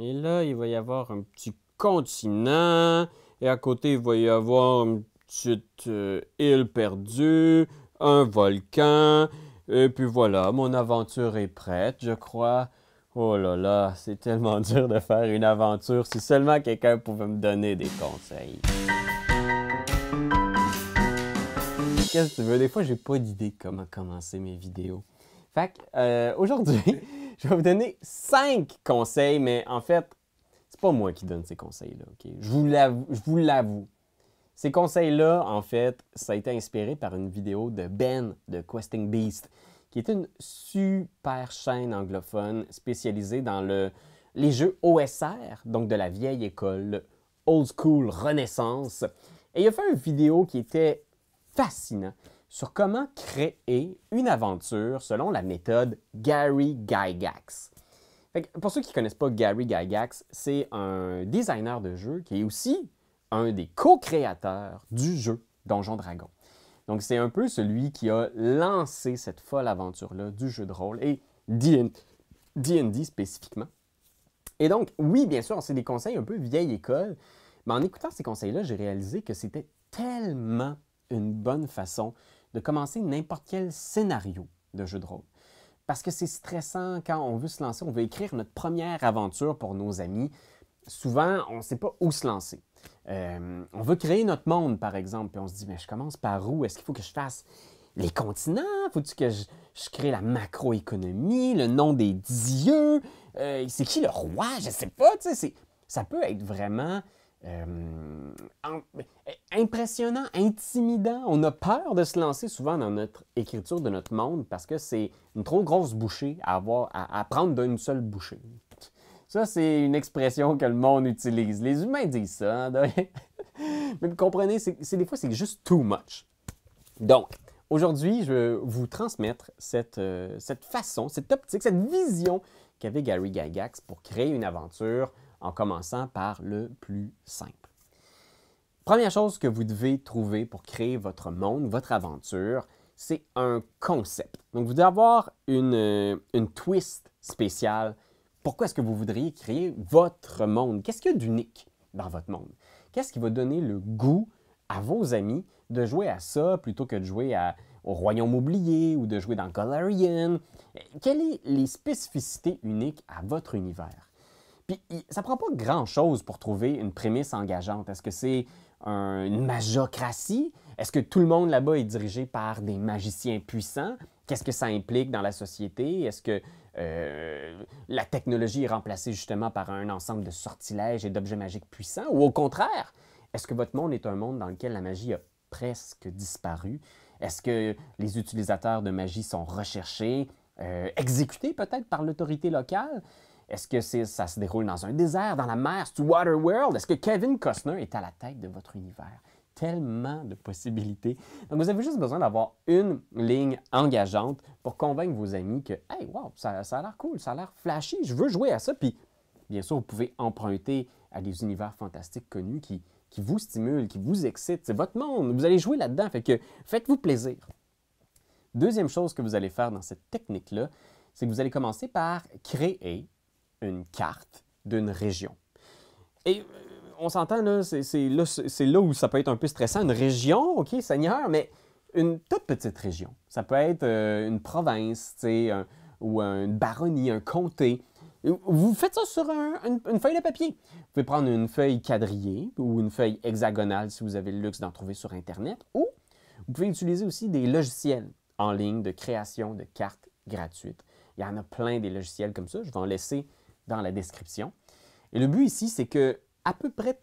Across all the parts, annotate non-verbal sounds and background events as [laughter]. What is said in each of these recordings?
Et là, il va y avoir un petit continent. Et à côté, il va y avoir une petite euh, île perdue, un volcan. Et puis voilà, mon aventure est prête, je crois. Oh là là, c'est tellement [laughs] dur de faire une aventure si seulement quelqu'un pouvait me donner des conseils. Qu'est-ce que tu veux? Des fois, j'ai pas d'idée comment commencer mes vidéos. Fait euh, aujourd'hui, [laughs] [laughs] je vais vous donner cinq conseils, mais en fait, c'est pas moi qui donne ces conseils-là. ok? Je vous l'avoue. Ces conseils-là, en fait, ça a été inspiré par une vidéo de Ben de Questing Beast, qui est une super chaîne anglophone spécialisée dans les jeux OSR, donc de la vieille école, old school, renaissance. Et il a fait une vidéo qui était fascinante sur comment créer une aventure selon la méthode Gary Gygax. pour ceux qui ne connaissent pas Gary Gygax, c'est un designer de jeu qui est aussi un des co-créateurs du jeu Donjon Dragon. Donc c'est un peu celui qui a lancé cette folle aventure-là du jeu de rôle et D&D spécifiquement. Et donc, oui, bien sûr, c'est des conseils un peu vieille école, mais en écoutant ces conseils-là, j'ai réalisé que c'était tellement une bonne façon de commencer n'importe quel scénario de jeu de rôle. Parce que c'est stressant quand on veut se lancer, on veut écrire notre première aventure pour nos amis. Souvent, on ne sait pas où se lancer. Euh, on veut créer notre monde, par exemple, puis on se dit, mais je commence par où? Est-ce qu'il faut que je fasse les continents? faut tu que je, crée la macroéconomie, le nom des dieux? Euh, c'est qui le roi? Je ne sais pas. Ça peut être vraiment euh, eh, impressionnant, intimidant. On a peur de se lancer souvent dans notre écriture de notre monde parce que c'est une trop grosse bouchée à, avoir, à, prendre d'une seule bouchée. Ça, c'est une expression que le monde utilise. Les humains disent ça. Hein, [laughs] mais vous comprenez, c'est des fois, c'est juste too much. Donc, aujourd'hui, je vais vous transmettre cette, euh, cette façon, cette optique, cette vision qu'avait Gary Gygax pour créer une aventure en commençant par le plus simple. Première chose que vous devez trouver pour créer votre monde, votre aventure, c'est un concept. Donc, vous devez avoir euh, une, twist spéciale. Pourquoi est-ce que vous voudriez créer votre monde? Qu'est-ce qu'il y a d'unique dans votre monde? Qu'est-ce qui va donner le goût à vos amis de jouer à ça plutôt que de jouer à, au Royaume oublié ou de jouer dans Galarian? Quelles sont les spécificités uniques à votre univers? Puis ça prend pas grand-chose pour trouver une prémisse engageante. Est-ce que c'est une magocratie? Est-ce que tout le monde là-bas est dirigé par des magiciens puissants? Qu'est-ce que ça implique dans la société? Est-ce que euh, la technologie est remplacée justement par un ensemble de sortilèges et d'objets magiques puissants? Ou au contraire, est-ce que votre monde est un monde dans lequel la magie a presque disparu? Est-ce que les utilisateurs de magie sont recherchés, euh, exécutés peut-être par l'autorité locale? Est-ce que ça se déroule dans un désert, dans la mer, c'est Waterworld? Est-ce que Kevin Costner est à la tête de votre univers? Tellement de possibilités. Donc, vous avez juste besoin d'avoir une ligne engageante pour convaincre vos amis que, hey, wow, ça, a l'air cool, ça a l'air flashy, je veux jouer à ça. Puis, bien sûr, vous pouvez emprunter à des univers fantastiques connus qui, qui vous stimulent, qui vous excitent. C'est votre monde, vous allez jouer là-dedans. Fait que faites-vous plaisir. Deuxième chose que vous allez faire dans cette technique-là, c'est que vous allez commencer par créer une carte d'une région. Et euh, on s'entend, là, c'est là, où ça peut être un peu stressant. Une région, OK, Seigneur, mais une toute petite région. Ça peut être euh, une province, ou une baronnie, un comté. Vous faites ça sur une, une, feuille de papier. Vous pouvez prendre une feuille quadrillée ou une feuille hexagonale si vous avez le luxe d'en trouver sur Internet, ou vous pouvez utiliser aussi des logiciels en ligne de création de cartes gratuites. Il y en a plein des logiciels comme ça. Je vais en laisser dans la description. Et le but ici, c'est que à peu près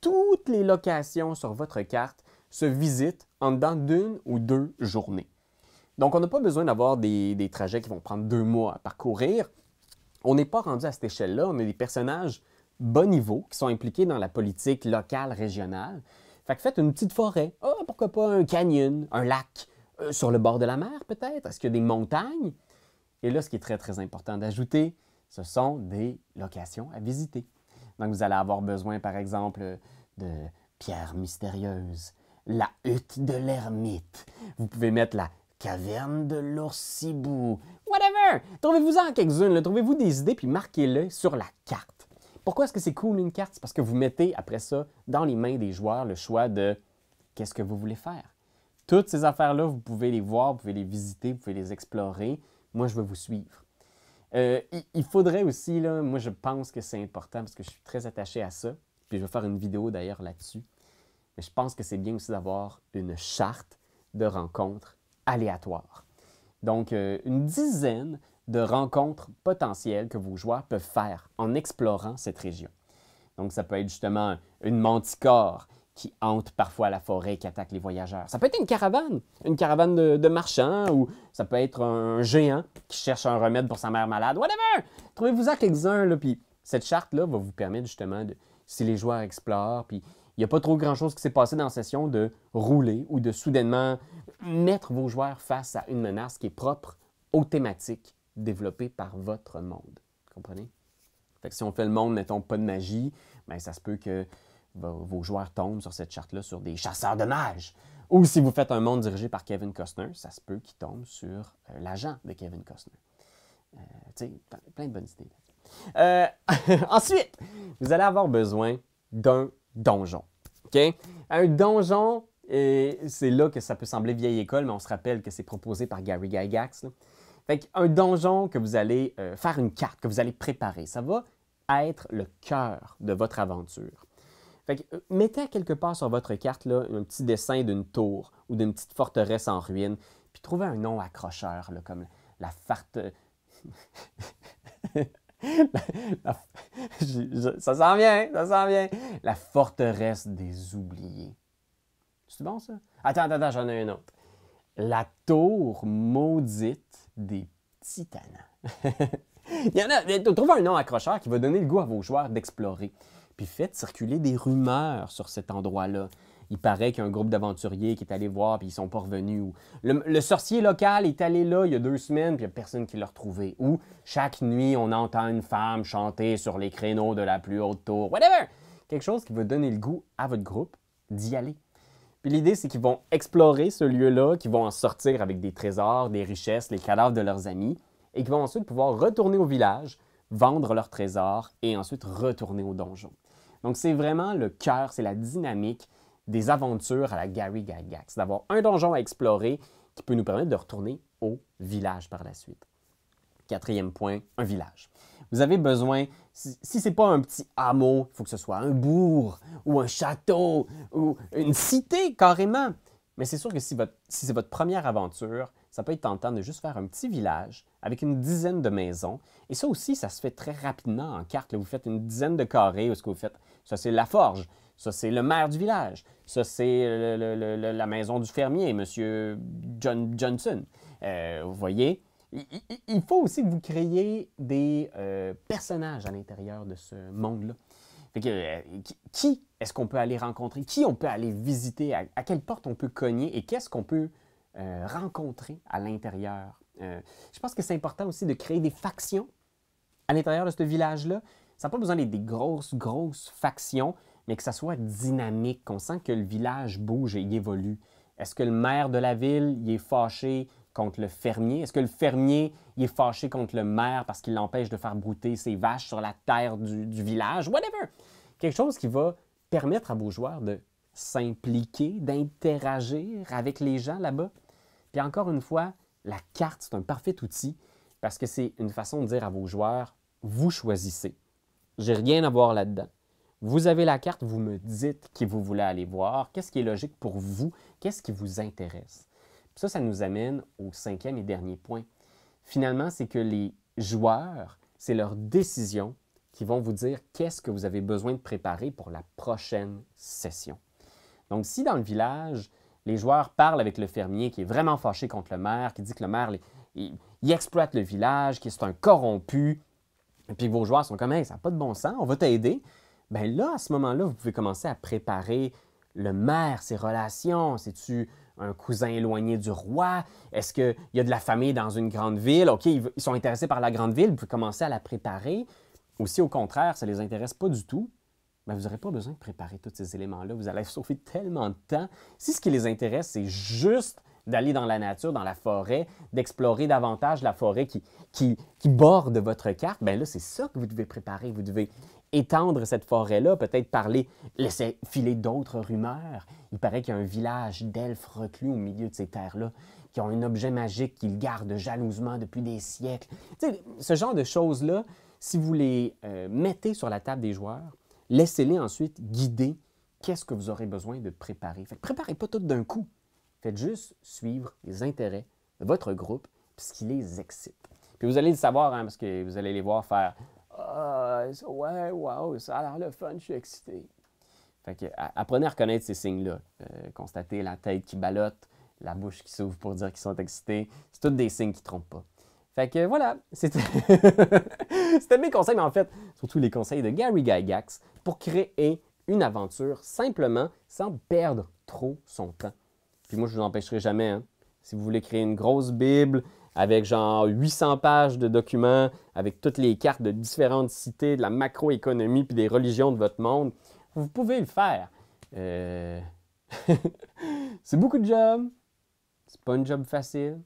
toutes les locations sur votre carte se visitent en dedans d'une ou deux journées. Donc, on n'a pas besoin d'avoir des, trajets qui vont prendre deux mois à parcourir. On n'est pas rendu à cette échelle-là. On a des personnages bas niveau qui sont impliqués dans la politique locale, régionale. faites une petite forêt. Ah, pourquoi pas un canyon, un lac, euh, sur le bord de la mer peut-être? Est-ce qu'il y a des montagnes? Et là, ce qui est très, très important d'ajouter, ce sont des locations à visiter. Donc, vous allez avoir besoin, par exemple, de pierres mystérieuses, la hutte de l'ermite. Vous pouvez mettre la caverne de l'oursibou, whatever. Trouvez-vous-en quelques-unes, trouvez-vous des idées, puis marquez-les sur la carte. Pourquoi est-ce que c'est cool une carte? parce que vous mettez après ça dans les mains des joueurs le choix de qu'est-ce que vous voulez faire. Toutes ces affaires-là, vous pouvez les voir, vous pouvez les visiter, vous pouvez les explorer. Moi, je vais vous suivre. Euh, il faudrait aussi, moi je pense que c'est important parce que je suis très attaché à ça. Puis je vais faire une vidéo d'ailleurs là-dessus. Mais je pense que c'est bien aussi d'avoir une charte de rencontres aléatoires. Donc, euh, une dizaine de rencontres potentielles que vos joueurs peuvent faire en explorant cette région. Donc, ça peut être justement une manticore, qui hantent parfois la forêt, qui attaque les voyageurs. Ça peut être une caravane, une caravane de, marchands, ou ça peut être un géant qui cherche un remède pour sa mère malade, whatever! Trouvez-vous-en quelques-uns, puis cette charte-là va vous permettre justement de, si les joueurs explorent, puis il n'y a pas trop grand-chose qui s'est passé dans la session, de rouler ou de soudainement mettre vos joueurs face à une menace qui est propre aux thématiques développées par votre monde. Comprenez? Fait que si on fait le monde, mettons, pas de magie, bien, ça se peut que vos joueurs tombent sur cette charte-là sur des chasseurs de mages. Ou si vous faites un monde dirigé par Kevin Costner, ça se peut qu'il tombe sur euh, l'agent de Kevin Costner. Euh, tu sais, plein de bonnes idées. Euh, [laughs] ensuite, vous allez avoir besoin d'un donjon. Un donjon, et c'est là que ça peut sembler vieille école, mais on se rappelle que c'est proposé par Gary Gygax. Fait un donjon que vous allez faire une carte, que vous allez préparer, ça va être le cœur de votre aventure. Fait que, euh, mettez quelque part sur votre carte un petit dessin d'une tour ou d'une petite forteresse en ruine, puis trouvez un nom accrocheur, comme la farte. [laughs] [laughs] ça s'en vient, ça s'en vient. La forteresse des oubliés. C'est bon, ça? Attends, attends, attends j'en ai un autre. La tour maudite des titanes. [laughs] Il y en a. Trouvez un nom accrocheur qui va donner le goût à vos joueurs d'explorer puis faites circuler des rumeurs sur cet endroit-là. Il paraît qu'un groupe d'aventuriers qui est allé voir, puis ils sont pas revenus. Ou le, sorcier local est allé là il y a deux semaines, puis il n'y a personne qui l'a retrouvé. Ou chaque nuit, on entend une femme chanter sur les créneaux de la plus haute tour. Whatever! Quelque chose qui va donner le goût à votre groupe d'y aller. Puis l'idée, c'est qu'ils vont explorer ce lieu-là, qu'ils vont en sortir avec des trésors, des richesses, les cadavres de leurs amis, et qu'ils vont ensuite pouvoir retourner au village, vendre leurs trésors et ensuite retourner au donjon. Donc, c'est vraiment le cœur, c'est la dynamique des aventures à la Gary Gagax. d'avoir un donjon à explorer qui peut nous permettre de retourner au village par la suite. Quatrième point, un village. Vous avez besoin, si, ce n'est pas un petit hameau, il faut que ce soit un bourg ou un château ou une cité carrément. Mais c'est sûr que si, c'est votre première aventure, ça peut être tentant de juste faire un petit village avec une dizaine de maisons. Et ça aussi, ça se fait très rapidement en carte. Là, vous faites une dizaine de carrés ou ce que vous faites ça, c'est la forge. Ça, c'est le maire du village. Ça, c'est la maison du fermier, M. John Johnson. Euh, vous voyez, il, faut aussi que vous créiez des euh, personnages à l'intérieur de ce monde-là. Euh, qui est-ce qu'on peut aller rencontrer? Qui on peut aller visiter? à quelle porte on peut cogner? Et qu'est-ce qu'on peut rencontrer à l'intérieur? je pense que c'est important aussi de créer des factions à l'intérieur de ce village-là, ça n'a pas besoin d'être des grosses, grosses factions, mais que ça soit dynamique, qu'on sent que le village bouge et évolue. Est-ce que le maire de la ville il est fâché contre le fermier? Est-ce que le fermier est fâché contre le maire parce qu'il l'empêche de faire brouter ses vaches sur la terre du, village? Whatever! Quelque chose qui va permettre à vos joueurs de s'impliquer, d'interagir avec les gens là-bas. Puis encore une fois, la carte, c'est un parfait outil parce que c'est une façon de dire à vos joueurs, vous choisissez. J'ai rien à voir là-dedans. Vous avez la carte, vous me dites qui vous voulez aller voir, qu'est-ce qui est logique pour vous, qu'est-ce qui vous intéresse. ça, ça nous amène au cinquième et dernier point. Finalement, c'est que les joueurs, c'est leur décision qui vont vous dire qu'est-ce que vous avez besoin de préparer pour la prochaine session. Donc, si dans le village, les joueurs parlent avec le fermier qui est vraiment fâché contre le maire, qui dit que le maire exploite le village, qui est un corrompu, puis vos joueurs sont comme, hey, ça n'a pas de bon sens, on va t'aider. ben là, à ce moment-là, vous pouvez commencer à préparer le maire, ses relations. C'est-tu un cousin éloigné du roi? Est-ce qu'il y a de la famille dans une grande ville? OK, ils sont intéressés par la grande ville, vous pouvez commencer à la préparer. Ou si au contraire, ça ne les intéresse pas du tout, bien, vous n'aurez pas besoin de préparer tous ces éléments-là. Vous allez [laughs] sauver tellement de temps. Si ce qui les intéresse, c'est juste d'aller dans la nature, dans la forêt, d'explorer davantage la forêt qui, qui, borde votre carte, ben là, c'est ça que vous devez préparer. Vous devez étendre cette forêt-là, peut-être parler, laisser filer d'autres rumeurs. Il paraît qu'il y a un village d'elfes reclus au milieu de ces terres-là qui ont un objet magique qu'ils gardent jalousement depuis des siècles. Tu ce genre de choses-là, si vous les euh, mettez sur la table des joueurs, laissez-les ensuite guider qu'est-ce que vous aurez besoin de préparer. Fait préparez pas tout d'un coup. Faites juste suivre les intérêts de votre groupe puis ce qui les excite. Puis vous allez le savoir, hein, parce que vous allez les voir faire Ah, Ouais, wow, ça a l'air le fun, je suis excité. Fait que, apprenez à reconnaître ces signes-là. Euh, constatez la tête qui balotte, la bouche qui s'ouvre pour dire qu'ils sont excités. C'est tous des signes qui ne trompent pas. Fait que voilà, [laughs] c'était mes conseils, mais en fait, surtout les conseils de Gary Gygax pour créer une aventure simplement sans perdre trop son temps. Puis moi, je ne vous empêcherai jamais. Hein. Si vous voulez créer une grosse Bible avec genre 800 pages de documents, avec toutes les cartes de différentes cités, de la macroéconomie, puis des religions de votre monde, vous pouvez le faire. Euh, [laughs] c'est beaucoup de job. C'est pas un job facile.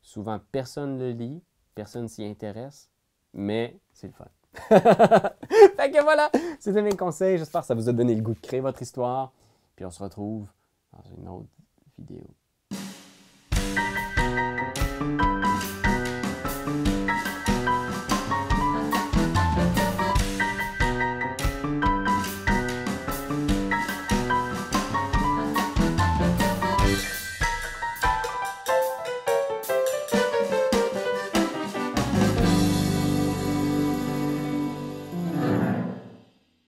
Souvent, personne ne le lit, personne s'y intéresse, mais c'est le fun. [laughs] fait que voilà, c'était mes conseils. J'espère que ça vous a donné le goût de créer votre histoire. Puis on se retrouve dans une autre vidéo.